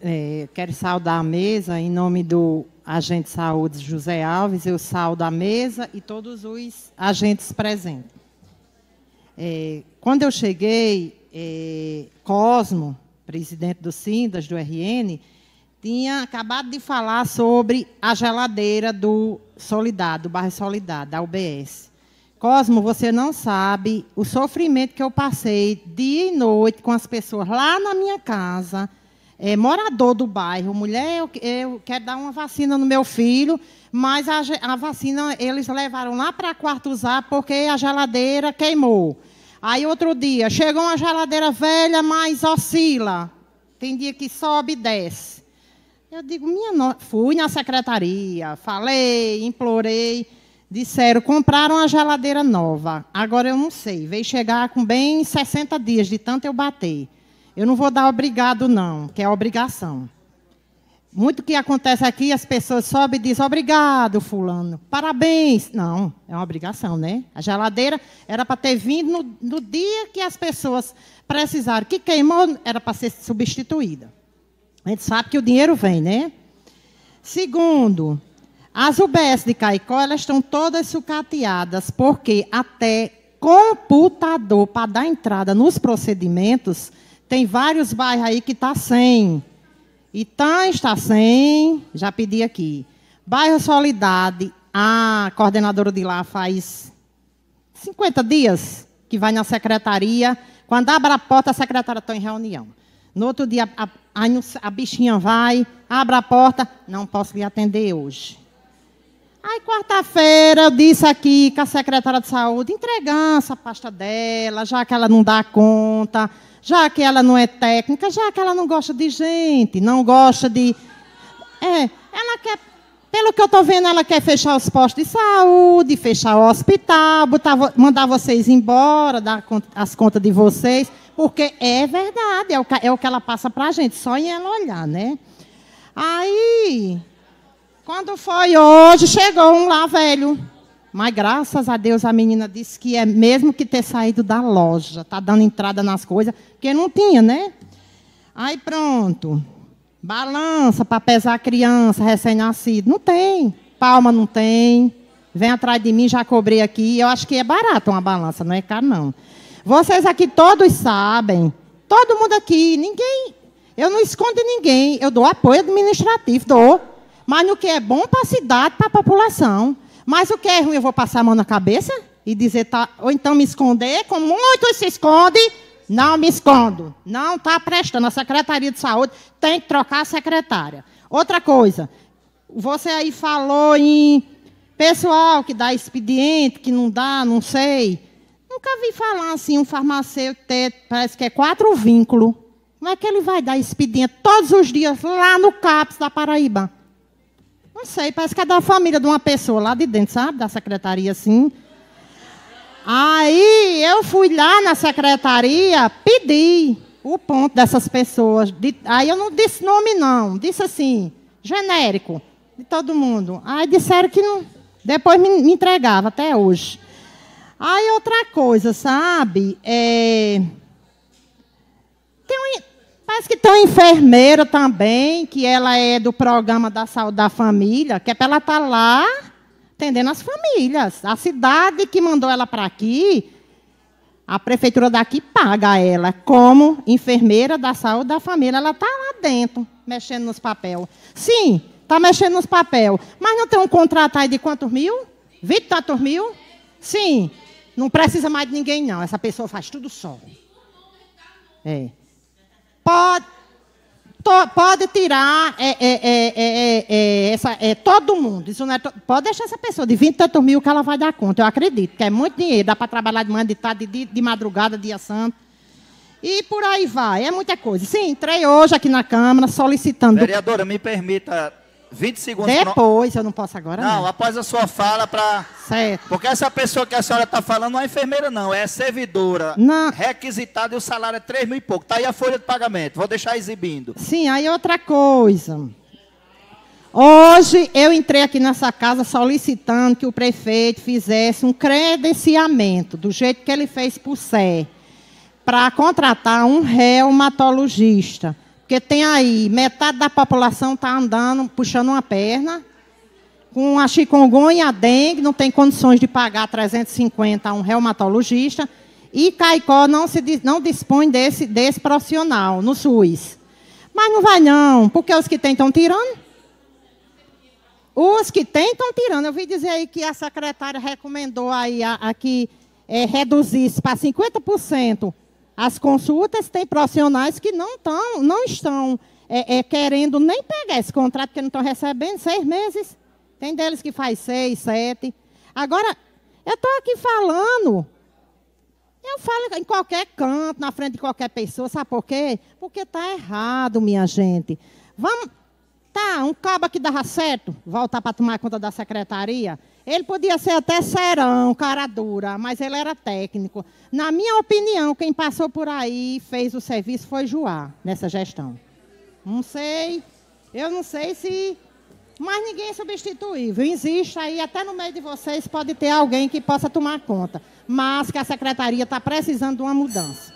É, quero saudar a mesa em nome do agente de saúde José Alves. Eu saudo a mesa e todos os agentes presentes. É, quando eu cheguei, é, Cosmo, presidente do Sindas, do RN, tinha acabado de falar sobre a geladeira do Solidar, do bairro Solidar, da UBS. Cosmo, você não sabe o sofrimento que eu passei dia e noite com as pessoas lá na minha casa é, morador do bairro, mulher, eu, eu, quero dar uma vacina no meu filho, mas a, a vacina eles levaram lá para quarto usar porque a geladeira queimou. Aí outro dia, chegou uma geladeira velha, mas oscila. Tem dia que sobe e desce. Eu digo, minha no... fui na secretaria, falei, implorei. Disseram, compraram uma geladeira nova. Agora eu não sei, veio chegar com bem 60 dias de tanto eu bater. Eu não vou dar obrigado, não, que é obrigação. Muito que acontece aqui, as pessoas sobem e dizem obrigado, fulano, parabéns. Não, é uma obrigação, né? A geladeira era para ter vindo no, no, dia que as pessoas precisaram. Que queimou era para ser substituída. A gente sabe que o dinheiro vem, né? Segundo, as UBS de Caicó, elas estão todas sucateadas, porque até computador para dar entrada nos procedimentos tem vários bairros aí que tá sem. Itã está sem, já pedi aqui. Bairro Solidade, a coordenadora de lá faz 50 dias que vai na secretaria. Quando abre a porta, a secretária está em reunião. No outro dia, a, a, a bichinha vai, abre a porta, não posso lhe atender hoje. Aí, quarta-feira, eu disse aqui com a secretária de saúde, entregando essa pasta dela, já que ela não dá conta, já que ela não é técnica, já que ela não gosta de gente, não gosta de. É, ela quer. Pelo que eu estou vendo, ela quer fechar os postos de saúde, fechar o hospital, botar, mandar vocês embora, dar as contas de vocês, porque é verdade, é o que, é ela passa para a gente, só em ela olhar, né? Aí, quando foi hoje, chegou um lá velho. Mas graças a Deus a menina disse que é mesmo que ter saído da loja, tá dando entrada nas coisas, porque não tinha, né? Aí pronto. Balança para pesar a criança recém-nascida. Não tem. Palma não tem. Vem atrás de mim, já cobrei aqui. Eu acho que é barato uma balança, não é caro, não. Vocês aqui todos sabem. Todo mundo aqui, ninguém. Eu não escondo ninguém. Eu dou apoio administrativo, dou mas no que é bom para a cidade, para a população. Mas o que é ruim, eu vou passar a mão na cabeça e dizer, tá, ou então me esconder, como muitos se escondem, não me escondo. Não está prestando. A Secretaria de Saúde tem que trocar a secretária. Outra coisa, você aí falou em pessoal que dá expediente, que não dá, não sei. Nunca vi falar assim, um farmacêutico ter, parece que é quatro vínculos. Como é que ele vai dar expediente todos os dias lá no CAPS da Paraíba? Não sei, parece que é da família de uma pessoa lá de dentro, sabe? Da secretaria, assim. Aí eu fui lá na secretaria, pedi o ponto dessas pessoas. aí eu não disse nome, não. Disse assim, genérico, de todo mundo. Aí disseram que não. Depois me, me entregava, até hoje. Aí outra coisa, sabe? É... Tem um mas que tem uma enfermeira também, que ela é do programa da saúde da família, que é para ela estar tá lá atendendo as famílias. A cidade que mandou ela para aqui, a prefeitura daqui paga ela como enfermeira da saúde da família. Ela está lá dentro, mexendo nos papéis. Sim, está mexendo nos papéis. Mas não tem um contrato aí de quantos mil? Vinte e mil? Sim. Não precisa mais de ninguém, não. Essa pessoa faz tudo só. É pode, to, pode tirar é, é, é, essa, todo mundo. Isso to, pode deixar essa pessoa de 20 e tantos mil que ela vai dar conta. Eu acredito, que é muito dinheiro. Dá para trabalhar de manhã, de tarde, de, de madrugada, dia santo. E por aí vai, é muita coisa. Sim, entrei hoje aqui na Câmara solicitando. Vereadora, me permita 20 segundos. Depois, pro... eu não posso agora. Não, não. após a sua fala para. Certo. Porque essa pessoa que a senhora está falando não é enfermeira, não, é servidora. Não. Requisitada e o salário é 3 mil e pouco. Está aí a folha de pagamento, vou deixar exibindo. Sim, aí outra coisa. Hoje eu entrei aqui nessa casa solicitando que o prefeito fizesse um credenciamento, do jeito que ele fez para o SER, para contratar um reumatologista porque tem aí, metade da população está andando, puxando uma perna, com a chikungunya, a dengue, não tem condições de pagar 350 a um reumatologista, e Caicó não, se, não dispõe desse, desse profissional no SUS. Mas não vai não, porque os que têm estão tirando. Os que têm estão tirando. Eu vi dizer aí que a secretária recomendou aí aqui a é, para 50% as consultas têm profissionais que não, tão, não estão é, é, querendo nem pegar esse contrato, porque não estão recebendo seis meses. Tem deles que faz seis, sete. Agora, eu estou aqui falando. Eu falo em qualquer canto, na frente de qualquer pessoa, sabe por quê? Porque está errado, minha gente. Vamos, Tá, um caba que dava certo, voltar para tomar conta da secretaria. Ele podia ser até serão, cara dura, mas ele era técnico. Na minha opinião, quem passou por aí e fez o serviço foi Joá, nessa gestão. Não sei, eu não sei se... Mas ninguém é substituível. Existe aí, até no meio de vocês, pode ter alguém que possa tomar conta. Mas que a secretaria está precisando de uma mudança.